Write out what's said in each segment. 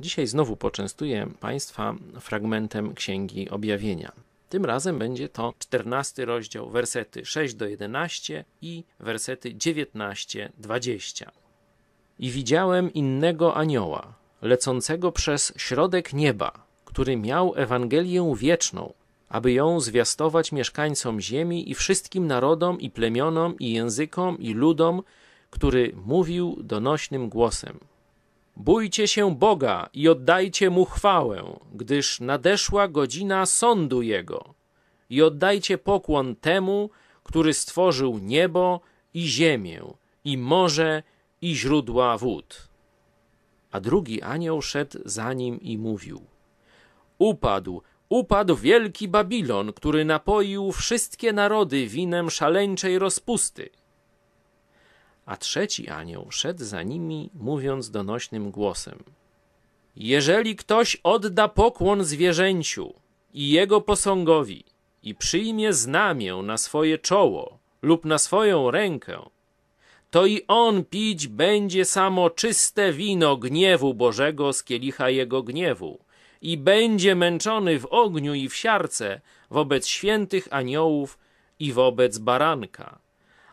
Dzisiaj znowu poczęstuję Państwa fragmentem Księgi Objawienia. Tym razem będzie to 14 rozdział, wersety 6 do 11 i wersety 19-20. I widziałem innego anioła, lecącego przez środek nieba, który miał Ewangelię wieczną, aby ją zwiastować mieszkańcom ziemi i wszystkim narodom i plemionom i językom i ludom, który mówił donośnym głosem. Bójcie się Boga i oddajcie Mu chwałę, gdyż nadeszła godzina sądu Jego. I oddajcie pokłon temu, który stworzył niebo i ziemię, i morze, i źródła wód. A drugi anioł szedł za nim i mówił: Upadł, upadł wielki Babilon, który napoił wszystkie narody winem szaleńczej rozpusty a trzeci anioł szedł za nimi, mówiąc donośnym głosem: Jeżeli ktoś odda pokłon zwierzęciu i jego posągowi i przyjmie znamię na swoje czoło lub na swoją rękę, to i on pić będzie samo czyste wino gniewu Bożego z kielicha jego gniewu i będzie męczony w ogniu i w siarce wobec świętych aniołów i wobec baranka.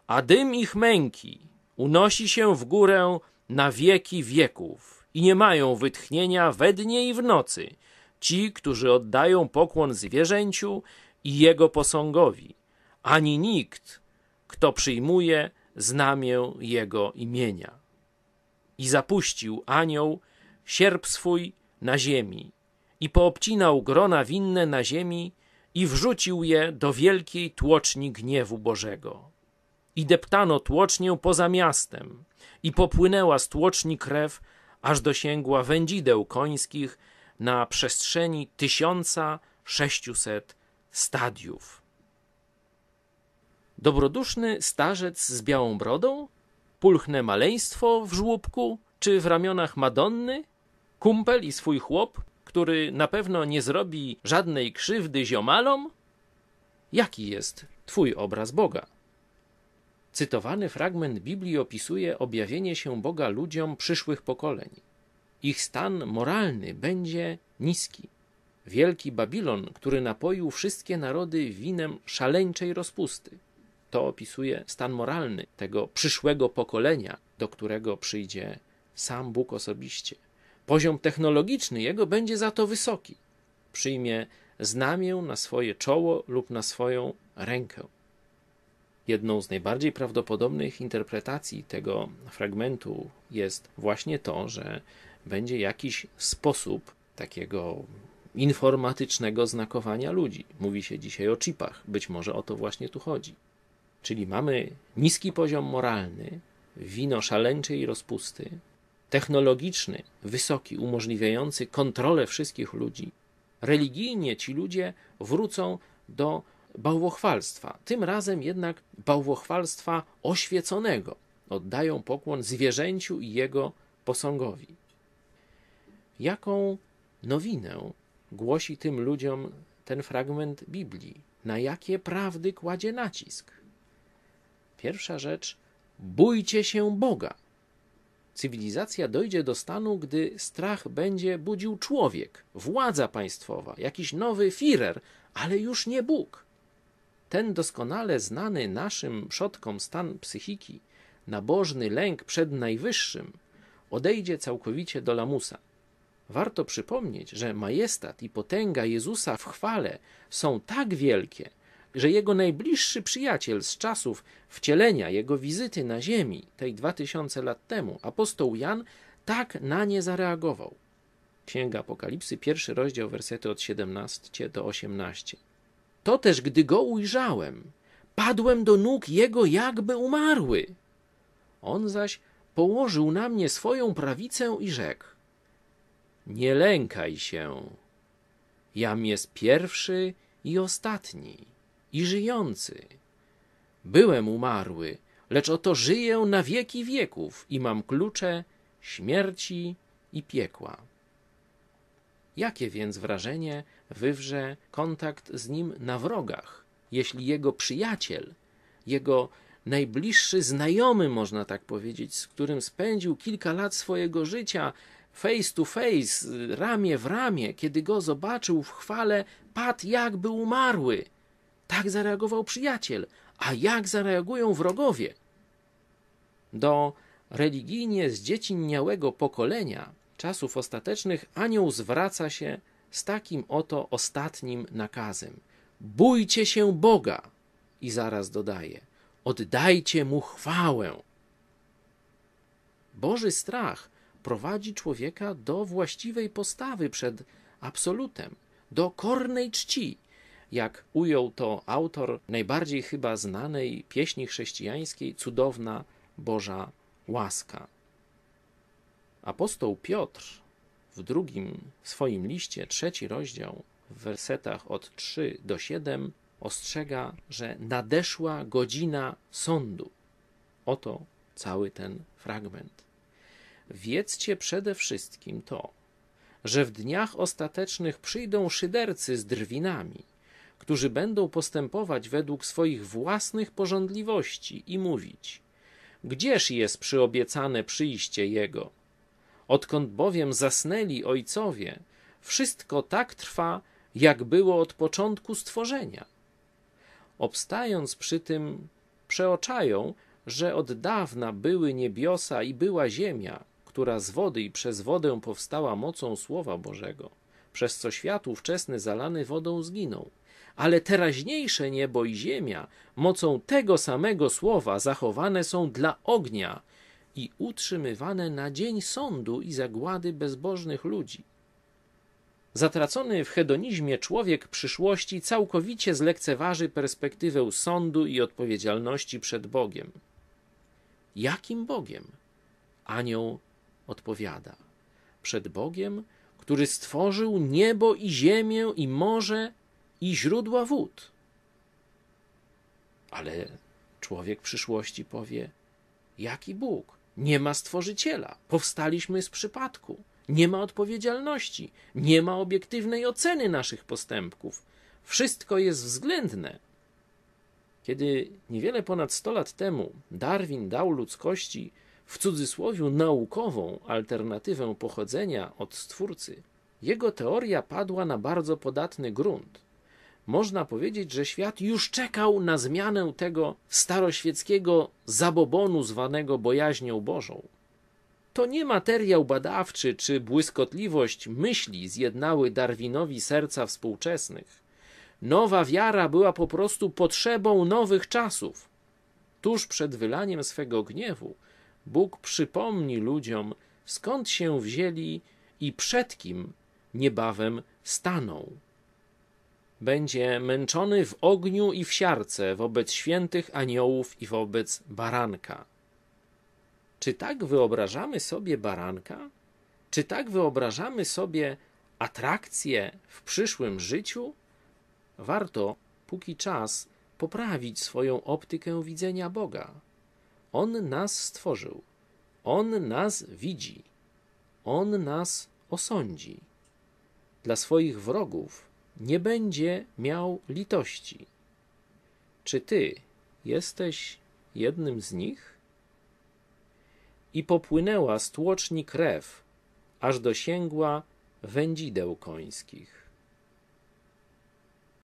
A dym ich męki unosi się w górę na wieki wieków i nie mają wytchnienia we dnie i w nocy ci, którzy oddają pokłon zwierzęciu i jego posągowi, ani nikt, kto przyjmuje znamię jego imienia. I zapuścił anioł sierp swój na ziemi i poobcinał grona winne na ziemi i wrzucił je do wielkiej tłoczni gniewu Bożego i deptano tłocznię poza miastem. I popłynęła z tłoczni krew, aż dosięgła wędzideł końskich na przestrzeni 1600 stadiów. Dobroduszny starzec z białą brodą? Pulchne maleństwo w żłóbku czy w ramionach Madonny? Kumpel i swój chłop, który na pewno nie zrobi żadnej krzywdy ziomalom? Jaki jest twój obraz Boga? Cytowany fragment Biblii opisuje objawienie się Boga ludziom przyszłych pokoleń. Ich stan moralny będzie niski. Wielki Babilon, który napoił wszystkie narody winem szaleńczej rozpusty. To opisuje stan moralny tego przyszłego pokolenia, do którego przyjdzie sam Bóg osobiście. Poziom technologiczny jego będzie za to wysoki. Przyjmie znamię na swoje czoło lub na swoją rękę. Jedną z najbardziej prawdopodobnych interpretacji tego fragmentu jest właśnie to, że będzie jakiś sposób takiego informatycznego znakowania ludzi. Mówi się dzisiaj o chipach, być może o to właśnie tu chodzi. Czyli mamy niski poziom moralny, wino szaleńczej rozpusty, technologiczny, wysoki, umożliwiający kontrolę wszystkich ludzi. Religijnie ci ludzie wrócą do bałwochwalstwa, tym razem jednak bałwochwalstwa oświeconego. Oddają pokłon zwierzęciu i jego posągowi. Jaką nowinę głosi tym ludziom ten fragment Biblii? Na jakie prawdy kładzie nacisk? Pierwsza rzecz: bójcie się Boga. Cywilizacja dojdzie do stanu, gdy strach będzie budził człowiek, władza państwowa, jakiś nowy firer, ale już nie Bóg. Ten doskonale znany naszym przodkom stan psychiki, nabożny lęk przed Najwyższym, odejdzie całkowicie do lamusa. Warto przypomnieć, że majestat i potęga Jezusa w chwale są tak wielkie, że jego najbliższy przyjaciel z czasów wcielenia jego wizyty na ziemi, tej dwa tysiące lat temu, apostoł Jan, tak na nie zareagował. Księga Apokalipsy, pierwszy rozdział, wersety od 17 do 18. To też, gdy go ujrzałem, padłem do nóg jego jakby umarły. On zaś położył na mnie swoją prawicę i rzekł: Nie lękaj się. Jam jest pierwszy i ostatni, i żyjący. Byłem umarły, lecz oto żyję na wieki wieków i mam klucze śmierci i piekła. Jakie więc wrażenie wywrze kontakt z nim na wrogach, jeśli jego przyjaciel, jego najbliższy znajomy, można tak powiedzieć, z którym spędził kilka lat swojego życia face to face, ramię w ramię, kiedy go zobaczył w chwale, padł jakby umarły. Tak zareagował przyjaciel, a jak zareagują wrogowie? Do religijnie zdziecinniałego pokolenia czasów ostatecznych anioł zwraca się z takim oto ostatnim nakazem: Bójcie się Boga! I zaraz dodaje: Oddajcie mu chwałę. Boży strach prowadzi człowieka do właściwej postawy przed absolutem, do kornej czci, jak ujął to autor najbardziej chyba znanej pieśni chrześcijańskiej, cudowna Boża łaska. Apostoł Piotr w drugim swoim liście, trzeci rozdział, w wersetach od 3 do 7, ostrzega, że nadeszła godzina sądu. Oto cały ten fragment. Wiedzcie przede wszystkim to, że w dniach ostatecznych przyjdą szydercy z drwinami, którzy będą postępować według swoich własnych porządliwości i mówić: Gdzież jest przyobiecane przyjście Jego? Odkąd bowiem zasnęli ojcowie, wszystko tak trwa, jak było od początku stworzenia. Obstając przy tym, przeoczają, że od dawna były niebiosa i była ziemia, która z wody i przez wodę powstała mocą Słowa Bożego, przez co świat ówczesny zalany wodą zginął. Ale teraźniejsze niebo i ziemia mocą tego samego Słowa zachowane są dla ognia, i utrzymywane na dzień sądu i zagłady bezbożnych ludzi. Zatracony w hedonizmie człowiek przyszłości całkowicie zlekceważy perspektywę sądu i odpowiedzialności przed Bogiem. Jakim Bogiem? Anioł odpowiada: Przed Bogiem, który stworzył niebo i ziemię i morze i źródła wód. Ale człowiek przyszłości powie: Jaki Bóg? nie ma stworzyciela, powstaliśmy z przypadku, nie ma odpowiedzialności, nie ma obiektywnej oceny naszych postępków, wszystko jest względne. Kiedy niewiele ponad 100 lat temu Darwin dał ludzkości w cudzysłowie naukową alternatywę pochodzenia od stwórcy, jego teoria padła na bardzo podatny grunt można powiedzieć, że świat już czekał na zmianę tego staroświeckiego zabobonu zwanego bojaźnią Bożą. To nie materiał badawczy czy błyskotliwość myśli zjednały Darwinowi serca współczesnych. Nowa wiara była po prostu potrzebą nowych czasów. Tuż przed wylaniem swego gniewu Bóg przypomni ludziom, skąd się wzięli i przed kim niebawem staną będzie męczony w ogniu i w siarce wobec świętych aniołów i wobec baranka. Czy tak wyobrażamy sobie baranka? Czy tak wyobrażamy sobie atrakcje w przyszłym życiu? Warto, póki czas, poprawić swoją optykę widzenia Boga. On nas stworzył, On nas widzi, On nas osądzi. Dla swoich wrogów nie będzie miał litości. Czy ty jesteś jednym z nich? I popłynęła stłoczni krew, aż dosięgła wędzideł końskich.